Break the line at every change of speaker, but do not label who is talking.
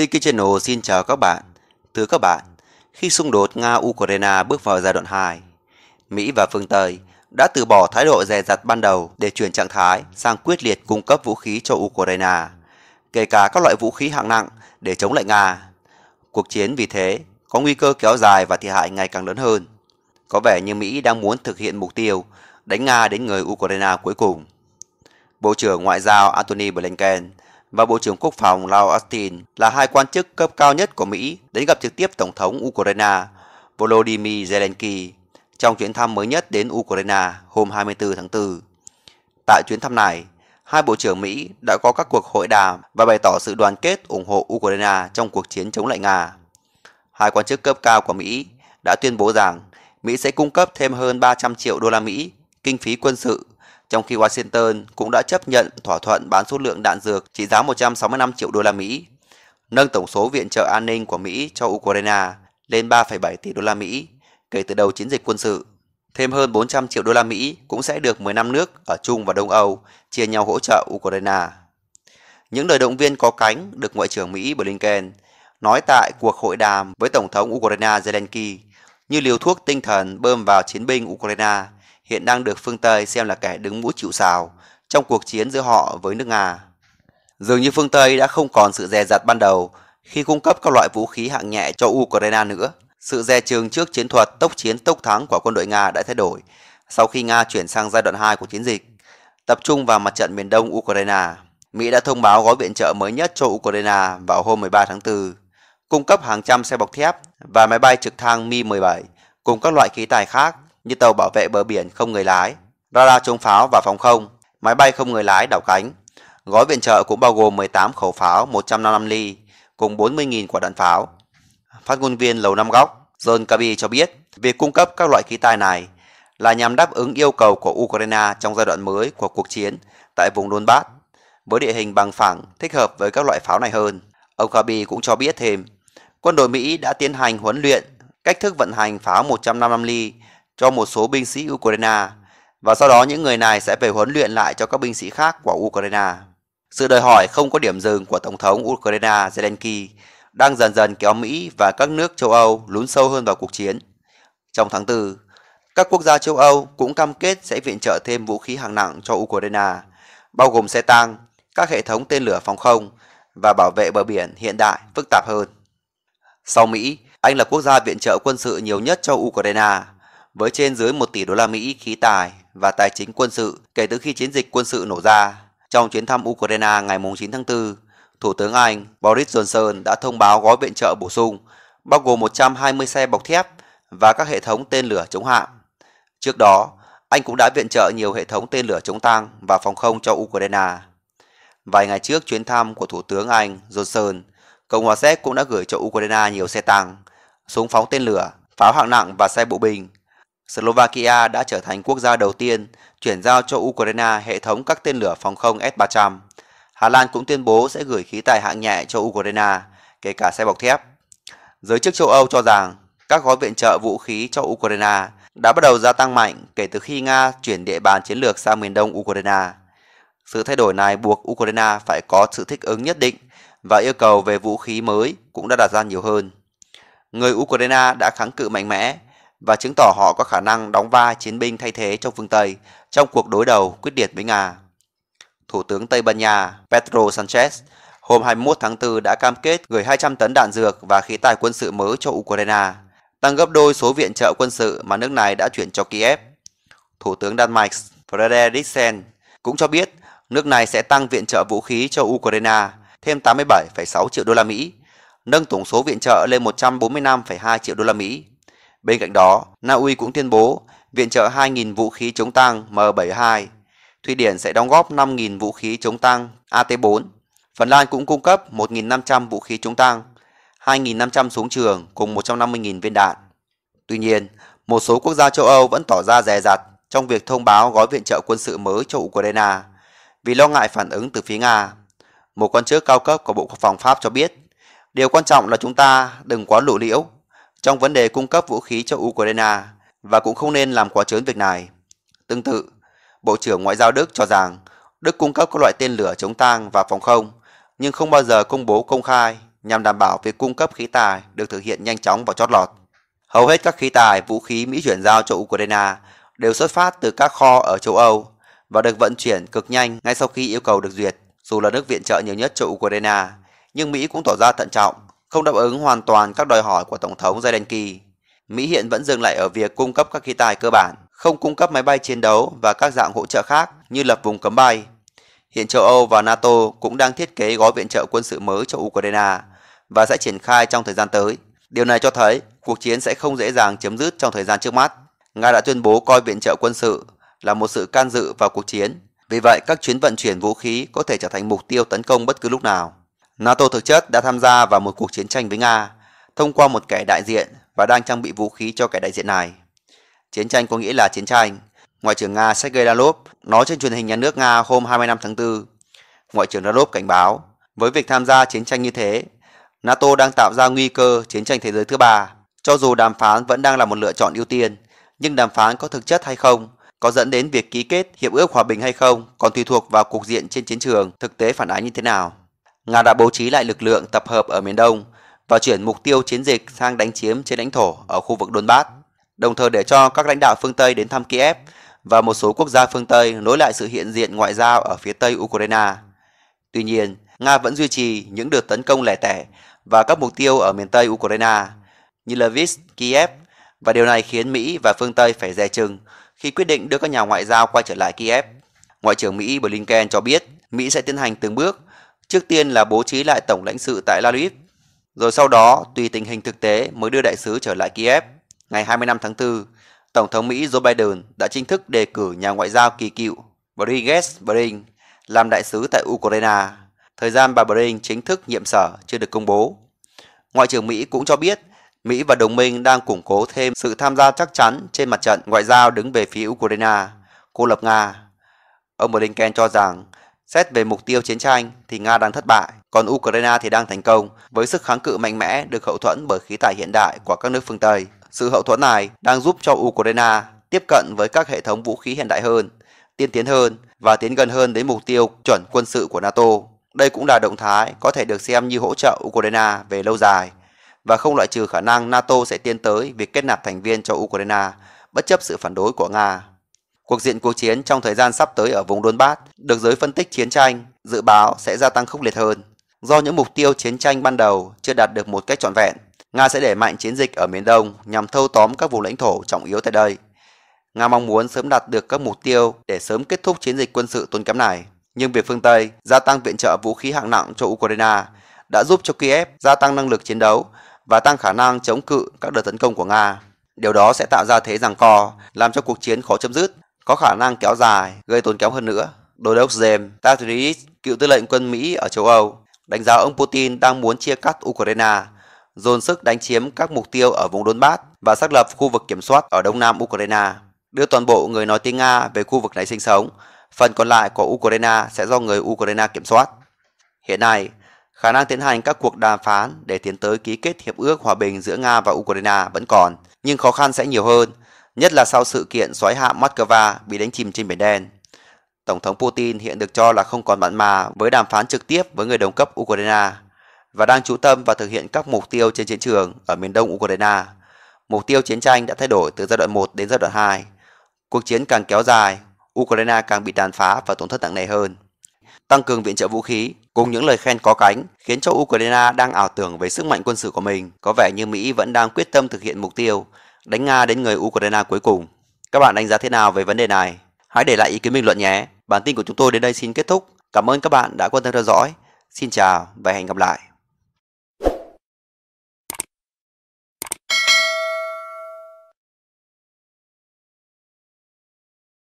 Tiki Channel xin chào các bạn. Thưa các bạn, khi xung đột Nga-Ukraine bước vào giai đoạn 2, Mỹ và phương Tây đã từ bỏ thái độ dè dặt ban đầu để chuyển trạng thái sang quyết liệt cung cấp vũ khí cho Ukraine, kể cả các loại vũ khí hạng nặng để chống lại Nga. Cuộc chiến vì thế có nguy cơ kéo dài và thiệt hại ngày càng lớn hơn. Có vẻ như Mỹ đang muốn thực hiện mục tiêu đánh Nga đến người Ukraine cuối cùng. Bộ trưởng Ngoại giao Antony Blinken và Bộ trưởng Quốc phòng Lloyd Austin là hai quan chức cấp cao nhất của Mỹ đến gặp trực tiếp Tổng thống Ukraine Volodymyr Zelensky trong chuyến thăm mới nhất đến Ukraine hôm 24 tháng 4. Tại chuyến thăm này, hai Bộ trưởng Mỹ đã có các cuộc hội đàm và bày tỏ sự đoàn kết ủng hộ Ukraine trong cuộc chiến chống lại Nga. Hai quan chức cấp cao của Mỹ đã tuyên bố rằng Mỹ sẽ cung cấp thêm hơn 300 triệu đô la Mỹ kinh phí quân sự trong khi Washington cũng đã chấp nhận thỏa thuận bán số lượng đạn dược trị giá 165 triệu đô la Mỹ, nâng tổng số viện trợ an ninh của Mỹ cho Ukraine lên 3,7 tỷ đô la Mỹ kể từ đầu chiến dịch quân sự. Thêm hơn 400 triệu đô la Mỹ cũng sẽ được 15 nước ở Trung và Đông Âu chia nhau hỗ trợ Ukraine. Những lời động viên có cánh được Ngoại trưởng Mỹ Blinken nói tại cuộc hội đàm với Tổng thống Ukraine Zelensky như liều thuốc tinh thần bơm vào chiến binh Ukraine hiện đang được phương Tây xem là kẻ đứng mũi chịu sào trong cuộc chiến giữa họ với nước Nga. Dường như phương Tây đã không còn sự dè dặt ban đầu khi cung cấp các loại vũ khí hạng nhẹ cho Ukraine nữa. Sự dè chừng trước chiến thuật tốc chiến tốc thắng của quân đội Nga đã thay đổi sau khi Nga chuyển sang giai đoạn 2 của chiến dịch, tập trung vào mặt trận miền đông Ukraine. Mỹ đã thông báo gói viện trợ mới nhất cho Ukraine vào hôm 13 tháng 4, cung cấp hàng trăm xe bọc thép và máy bay trực thăng Mi-17 cùng các loại khí tài khác như tàu bảo vệ bờ biển không người lái, radar chống pháo và phòng không, máy bay không người lái đảo cánh. Gói viện trợ cũng bao gồm 18 khẩu pháo 155 ly cùng 40.000 quả đạn pháo. Phát ngôn viên Lầu Năm Góc, John Kirby cho biết, việc cung cấp các loại khí tài này là nhằm đáp ứng yêu cầu của Ukraine trong giai đoạn mới của cuộc chiến tại vùng Donbass, với địa hình bằng phẳng thích hợp với các loại pháo này hơn. Ông Kirby cũng cho biết thêm, quân đội Mỹ đã tiến hành huấn luyện cách thức vận hành pháo 155 ly cho một số binh sĩ Ukraine và sau đó những người này sẽ về huấn luyện lại cho các binh sĩ khác của Ukraine. Sự đòi hỏi không có điểm dừng của Tổng thống Ukraine Zelensky đang dần dần kéo Mỹ và các nước châu Âu lún sâu hơn vào cuộc chiến. Trong tháng 4, các quốc gia châu Âu cũng cam kết sẽ viện trợ thêm vũ khí hạng nặng cho Ukraine, bao gồm xe tăng, các hệ thống tên lửa phòng không và bảo vệ bờ biển hiện đại phức tạp hơn. Sau Mỹ, Anh là quốc gia viện trợ quân sự nhiều nhất cho Ukraine với trên dưới 1 tỷ đô la Mỹ khí tài và tài chính quân sự kể từ khi chiến dịch quân sự nổ ra. Trong chuyến thăm Ukraine ngày 9 tháng 4, Thủ tướng Anh Boris Johnson đã thông báo gói viện trợ bổ sung bao gồm 120 xe bọc thép và các hệ thống tên lửa chống hạm. Trước đó, anh cũng đã viện trợ nhiều hệ thống tên lửa chống tăng và phòng không cho Ukraine. Vài ngày trước chuyến thăm của Thủ tướng Anh Johnson, Cộng hòa Séc cũng đã gửi cho Ukraine nhiều xe tăng, súng phóng tên lửa, pháo hạng nặng và xe bộ binh – Slovakia đã trở thành quốc gia đầu tiên chuyển giao cho Ukraine hệ thống các tên lửa phòng không S-300. Hà Lan cũng tuyên bố sẽ gửi khí tài hạng nhẹ cho Ukraine, kể cả xe bọc thép. Giới chức châu Âu cho rằng các gói viện trợ vũ khí cho Ukraine đã bắt đầu gia tăng mạnh kể từ khi Nga chuyển địa bàn chiến lược sang miền đông Ukraine. Sự thay đổi này buộc Ukraine phải có sự thích ứng nhất định và yêu cầu về vũ khí mới cũng đã đặt ra nhiều hơn. Người Ukraine đã kháng cự mạnh mẽ và chứng tỏ họ có khả năng đóng vai chiến binh thay thế cho phương Tây trong cuộc đối đầu quyết liệt với Nga. Thủ tướng Tây Ban Nha Pedro Sanchez hôm 21 tháng 4 đã cam kết gửi 200 tấn đạn dược và khí tài quân sự mới cho Ukraine, tăng gấp đôi số viện trợ quân sự mà nước này đã chuyển cho Kiev. Thủ tướng Đan Mạch Frederiksen cũng cho biết nước này sẽ tăng viện trợ vũ khí cho Ukraine thêm 87,6 triệu đô la Mỹ, nâng tổng số viện trợ lên 145,2 triệu đô la Mỹ. Bên cạnh đó, Na Uy cũng tuyên bố viện trợ 2.000 vũ khí chống tăng M72. Thụy Điển sẽ đóng góp 5.000 vũ khí chống tăng AT4. Phần Lan cũng cung cấp 1.500 vũ khí chống tăng, 2.500 súng trường cùng 150.000 viên đạn. Tuy nhiên, một số quốc gia châu Âu vẫn tỏ ra dè dặt trong việc thông báo gói viện trợ quân sự mới cho Ukraine vì lo ngại phản ứng từ phía Nga. Một quan chức cao cấp của Bộ Quốc phòng Pháp cho biết, điều quan trọng là chúng ta đừng quá lụ liễu trong vấn đề cung cấp vũ khí cho Ukraine và cũng không nên làm quá trớn việc này. Tương tự, Bộ trưởng Ngoại giao Đức cho rằng Đức cung cấp các loại tên lửa chống tăng và phòng không, nhưng không bao giờ công bố công khai nhằm đảm bảo việc cung cấp khí tài được thực hiện nhanh chóng và chót lọt. Hầu hết các khí tài, vũ khí Mỹ chuyển giao cho Ukraine đều xuất phát từ các kho ở châu Âu và được vận chuyển cực nhanh ngay sau khi yêu cầu được duyệt. Dù là nước viện trợ nhiều nhất cho Ukraine, nhưng Mỹ cũng tỏ ra thận trọng không đáp ứng hoàn toàn các đòi hỏi của Tổng thống Zelensky. Mỹ hiện vẫn dừng lại ở việc cung cấp các khí tài cơ bản, không cung cấp máy bay chiến đấu và các dạng hỗ trợ khác như lập vùng cấm bay. Hiện châu Âu và NATO cũng đang thiết kế gói viện trợ quân sự mới cho Ukraine và sẽ triển khai trong thời gian tới. Điều này cho thấy cuộc chiến sẽ không dễ dàng chấm dứt trong thời gian trước mắt. Nga đã tuyên bố coi viện trợ quân sự là một sự can dự vào cuộc chiến. Vì vậy, các chuyến vận chuyển vũ khí có thể trở thành mục tiêu tấn công bất cứ lúc nào. NATO thực chất đã tham gia vào một cuộc chiến tranh với Nga thông qua một kẻ đại diện và đang trang bị vũ khí cho kẻ đại diện này. Chiến tranh có nghĩa là chiến tranh. Ngoại trưởng Nga Sergei Lavrov nói trên truyền hình nhà nước Nga hôm 25 tháng 4. Ngoại trưởng Lavrov cảnh báo, với việc tham gia chiến tranh như thế, NATO đang tạo ra nguy cơ chiến tranh thế giới thứ ba. Cho dù đàm phán vẫn đang là một lựa chọn ưu tiên, nhưng đàm phán có thực chất hay không, có dẫn đến việc ký kết hiệp ước hòa bình hay không còn tùy thuộc vào cục diện trên chiến trường thực tế phản ánh như thế nào. Nga đã bố trí lại lực lượng tập hợp ở miền Đông và chuyển mục tiêu chiến dịch sang đánh chiếm trên lãnh thổ ở khu vực Donbass, đồng thời để cho các lãnh đạo phương Tây đến thăm Kiev và một số quốc gia phương Tây nối lại sự hiện diện ngoại giao ở phía Tây Ukraine. Tuy nhiên, Nga vẫn duy trì những đợt tấn công lẻ tẻ và các mục tiêu ở miền Tây Ukraine như Lviv, Kiev và điều này khiến Mỹ và phương Tây phải dè chừng khi quyết định đưa các nhà ngoại giao quay trở lại Kiev. Ngoại trưởng Mỹ Blinken cho biết Mỹ sẽ tiến hành từng bước Trước tiên là bố trí lại tổng lãnh sự tại Lviv, rồi sau đó tùy tình hình thực tế mới đưa đại sứ trở lại Kiev. Ngày 25 tháng 4, Tổng thống Mỹ Joe Biden đã chính thức đề cử nhà ngoại giao kỳ cựu Brigitte Brink làm đại sứ tại Ukraine. Thời gian bà Brink chính thức nhiệm sở chưa được công bố. Ngoại trưởng Mỹ cũng cho biết Mỹ và đồng minh đang củng cố thêm sự tham gia chắc chắn trên mặt trận ngoại giao đứng về phía Ukraine, cô lập Nga. Ông Blinken cho rằng Xét về mục tiêu chiến tranh thì Nga đang thất bại, còn Ukraine thì đang thành công với sức kháng cự mạnh mẽ được hậu thuẫn bởi khí tài hiện đại của các nước phương Tây. Sự hậu thuẫn này đang giúp cho Ukraine tiếp cận với các hệ thống vũ khí hiện đại hơn, tiên tiến hơn và tiến gần hơn đến mục tiêu chuẩn quân sự của NATO. Đây cũng là động thái có thể được xem như hỗ trợ Ukraine về lâu dài và không loại trừ khả năng NATO sẽ tiến tới việc kết nạp thành viên cho Ukraine bất chấp sự phản đối của Nga. Cuộc diện cuộc chiến trong thời gian sắp tới ở vùng Donbass được giới phân tích chiến tranh dự báo sẽ gia tăng khốc liệt hơn. Do những mục tiêu chiến tranh ban đầu chưa đạt được một cách trọn vẹn, Nga sẽ đẩy mạnh chiến dịch ở miền Đông nhằm thâu tóm các vùng lãnh thổ trọng yếu tại đây. Nga mong muốn sớm đạt được các mục tiêu để sớm kết thúc chiến dịch quân sự tốn kém này. Nhưng việc phương Tây gia tăng viện trợ vũ khí hạng nặng cho Ukraine đã giúp cho Kiev gia tăng năng lực chiến đấu và tăng khả năng chống cự các đợt tấn công của Nga. Điều đó sẽ tạo ra thế giằng co, làm cho cuộc chiến khó chấm dứt có khả năng kéo dài, gây tốn kém hơn nữa. Đô đốc James Tatriz, cựu tư lệnh quân Mỹ ở châu Âu, đánh giá ông Putin đang muốn chia cắt Ukraine, dồn sức đánh chiếm các mục tiêu ở vùng Donbass và xác lập khu vực kiểm soát ở đông nam Ukraine, đưa toàn bộ người nói tiếng Nga về khu vực này sinh sống, phần còn lại của Ukraine sẽ do người Ukraine kiểm soát. Hiện nay, khả năng tiến hành các cuộc đàm phán để tiến tới ký kết hiệp ước hòa bình giữa Nga và Ukraine vẫn còn, nhưng khó khăn sẽ nhiều hơn nhất là sau sự kiện xoáy hạ Moscow bị đánh chìm trên Biển Đen. Tổng thống Putin hiện được cho là không còn mặn mà với đàm phán trực tiếp với người đồng cấp Ukraine và đang chú tâm và thực hiện các mục tiêu trên chiến trường ở miền đông Ukraine. Mục tiêu chiến tranh đã thay đổi từ giai đoạn 1 đến giai đoạn 2. Cuộc chiến càng kéo dài, Ukraine càng bị tàn phá và tổn thất nặng nề hơn. Tăng cường viện trợ vũ khí cùng những lời khen có cánh khiến cho Ukraine đang ảo tưởng về sức mạnh quân sự của mình, có vẻ như Mỹ vẫn đang quyết tâm thực hiện mục tiêu đánh Nga đến người Ukraine cuối cùng. Các bạn đánh giá thế nào về vấn đề này? Hãy để lại ý kiến bình luận nhé. Bản tin của chúng tôi đến đây xin kết thúc. Cảm ơn các bạn đã quan tâm theo dõi. Xin chào và hẹn gặp lại.